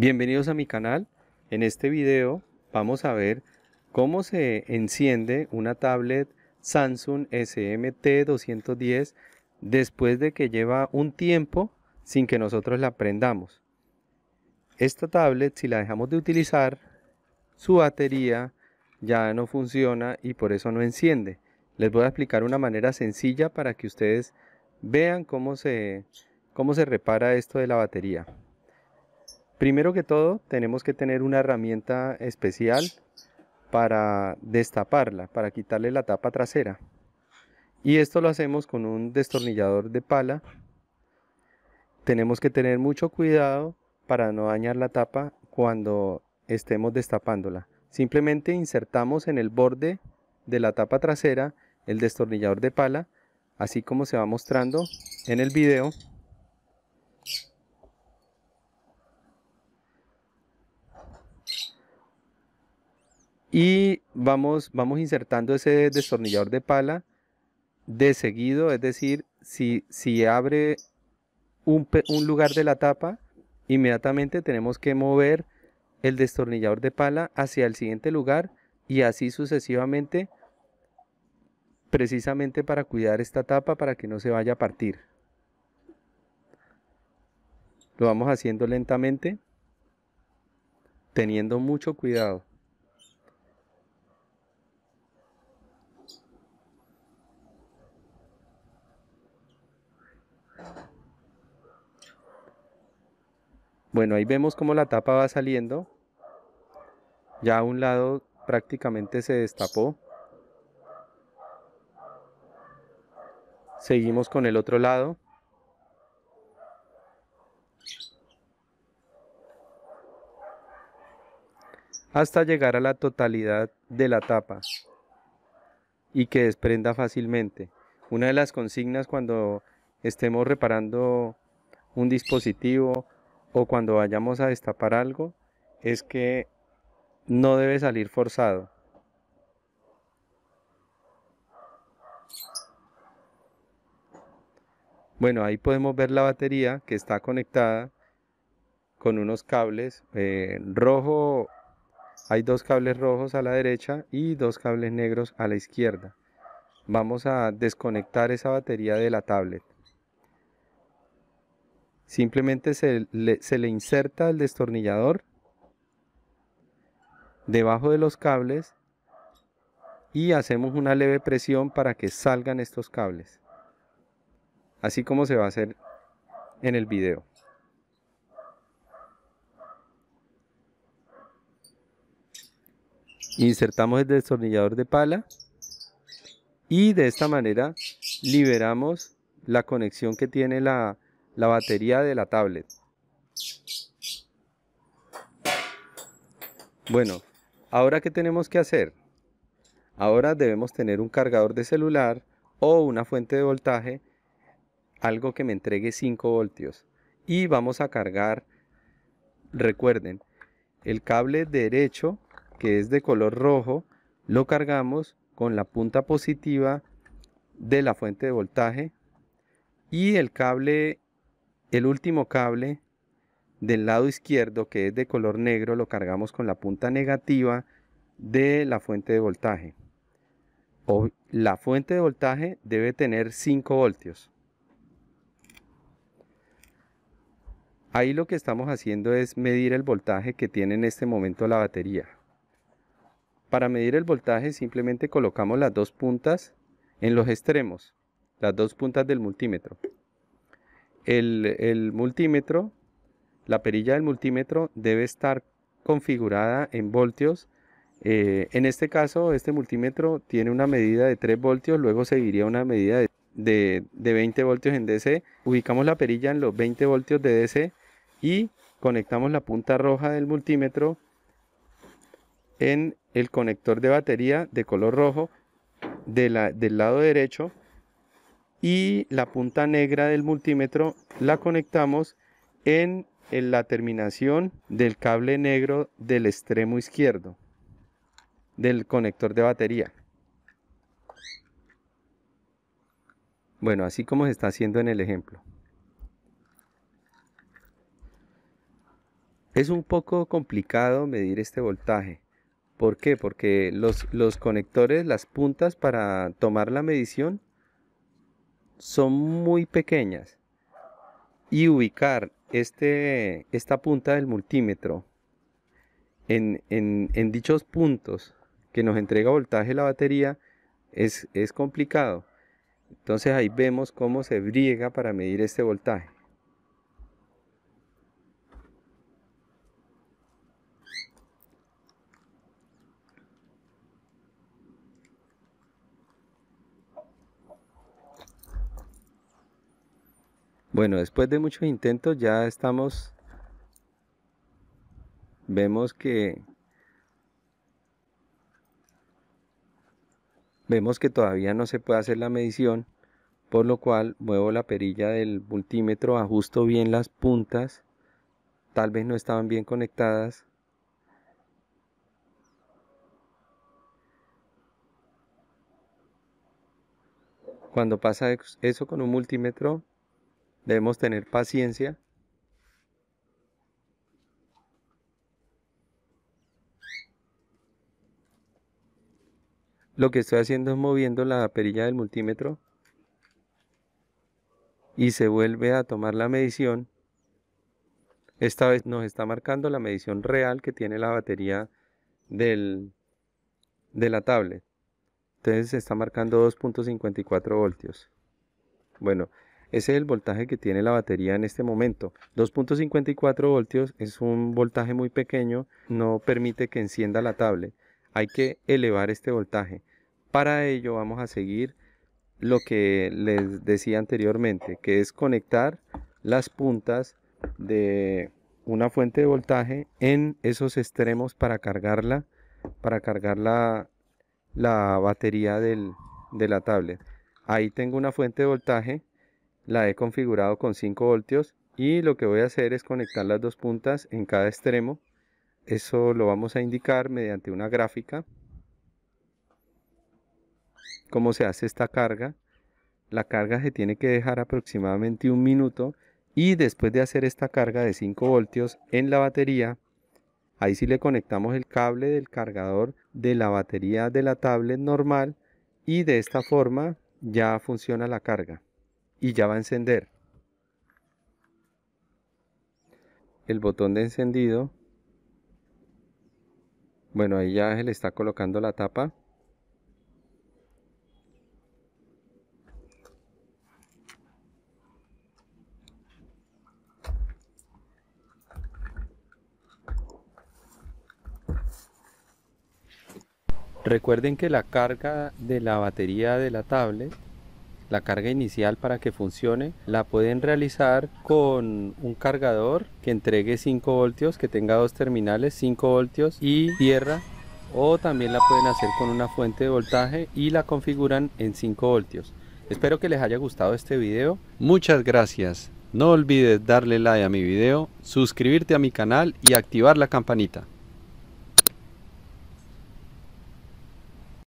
Bienvenidos a mi canal. En este video vamos a ver cómo se enciende una tablet Samsung SMT210 después de que lleva un tiempo sin que nosotros la prendamos. Esta tablet si la dejamos de utilizar, su batería ya no funciona y por eso no enciende. Les voy a explicar una manera sencilla para que ustedes vean cómo se, cómo se repara esto de la batería. Primero que todo, tenemos que tener una herramienta especial para destaparla, para quitarle la tapa trasera. Y esto lo hacemos con un destornillador de pala. Tenemos que tener mucho cuidado para no dañar la tapa cuando estemos destapándola. Simplemente insertamos en el borde de la tapa trasera el destornillador de pala, así como se va mostrando en el video. y vamos, vamos insertando ese destornillador de pala de seguido, es decir, si, si abre un lugar de la tapa, inmediatamente tenemos que mover el destornillador de pala hacia el siguiente lugar y así sucesivamente precisamente para cuidar esta tapa para que no se vaya a partir. Lo vamos haciendo lentamente, teniendo mucho cuidado. Bueno, ahí vemos cómo la tapa va saliendo. Ya a un lado prácticamente se destapó. Seguimos con el otro lado. Hasta llegar a la totalidad de la tapa y que desprenda fácilmente. Una de las consignas cuando estemos reparando un dispositivo o cuando vayamos a destapar algo es que no debe salir forzado. Bueno, ahí podemos ver la batería que está conectada con unos cables rojos. Eh, rojo. Hay dos cables rojos a la derecha y dos cables negros a la izquierda. Vamos a desconectar esa batería de la tablet. Simplemente se le, inserta el destornillador debajo de los cables y hacemos una leve presión para que salgan estos cables. Así como se va a hacer en el video. Insertamos el destornillador de pala y de esta manera liberamos la conexión que tiene la, la batería de la tablet. Bueno, ahora que tenemos que hacer? Ahora debemos tener un cargador de celular o una fuente de voltaje, algo que me entregue 5 voltios. Y vamos a cargar, recuerden, el cable derecho que es de color rojo, lo cargamos con la punta positiva de la fuente de voltaje y el cable el último cable del lado izquierdo, que es de color negro, lo cargamos con la punta negativa de la fuente de voltaje. la fuente de voltaje debe tener 5 voltios. Ahí lo que estamos haciendo es medir el voltaje que tiene en este momento la batería. Para medir el voltaje simplemente colocamos las dos puntas en los extremos, las dos puntas del multímetro el, multímetro, la perilla del multímetro debe estar configurada en voltios. Eh, en este caso, este multímetro tiene una medida de 3 voltios, luego seguiría una medida de, 20 voltios en DC. Ubicamos la perilla en los 20 voltios de DC y conectamos la punta roja del multímetro en el conector de batería de color rojo de del lado derecho y la punta negra del multímetro la conectamos en, la terminación del cable negro del extremo izquierdo del conector de batería. Bueno, así como se está haciendo en el ejemplo. Es un poco complicado medir este voltaje. ¿Por qué? Porque los, los conectores, las puntas para tomar la medición son muy pequeñas y ubicar este, esta punta del multímetro en, en, en, dichos puntos que nos entrega voltaje la batería es, es complicado. Entonces ahí vemos cómo se briega para medir este voltaje. Bueno, después de muchos intentos ya estamos, vemos que, vemos que todavía no se puede hacer la medición, por lo cual muevo la perilla del multímetro, ajusto bien las puntas, tal vez no estaban bien conectadas, Cuando pasa eso con un multímetro, Debemos tener paciencia. Lo que estoy haciendo es moviendo la perilla del multímetro y se vuelve a tomar la medición. Esta vez nos está marcando la medición real que tiene la batería del, de la tablet. Entonces se está marcando 2.54 voltios. Bueno, ese es el voltaje que tiene la batería en este momento. 2.54 voltios es un voltaje muy pequeño, no permite que encienda la tablet. Hay que elevar este voltaje. Para ello vamos a seguir lo que les decía anteriormente, que es conectar las puntas de una fuente de voltaje en esos extremos para cargarla, para cargar la, la batería del, de la tablet. Ahí tengo una fuente de voltaje la he configurado con 5 voltios y lo que voy a hacer es conectar las dos puntas en cada extremo eso lo vamos a indicar mediante una gráfica cómo se hace esta carga la carga se tiene que dejar aproximadamente un minuto y después de hacer esta carga de 5 voltios en la batería ahí sí le conectamos el cable del cargador de la batería de la tablet normal y de esta forma ya funciona la carga y ya va a encender. El botón de encendido. Bueno, ahí ya se le está colocando la tapa. Recuerden que la carga de la batería de la tablet la carga inicial para que funcione, la pueden realizar con un cargador que entregue 5 voltios, que tenga dos terminales, 5 voltios y tierra o también la pueden hacer con una fuente de voltaje y la configuran en 5 voltios. Espero que les haya gustado este video. Muchas gracias. No olvides darle like a mi video, suscribirte a mi canal y activar la campanita.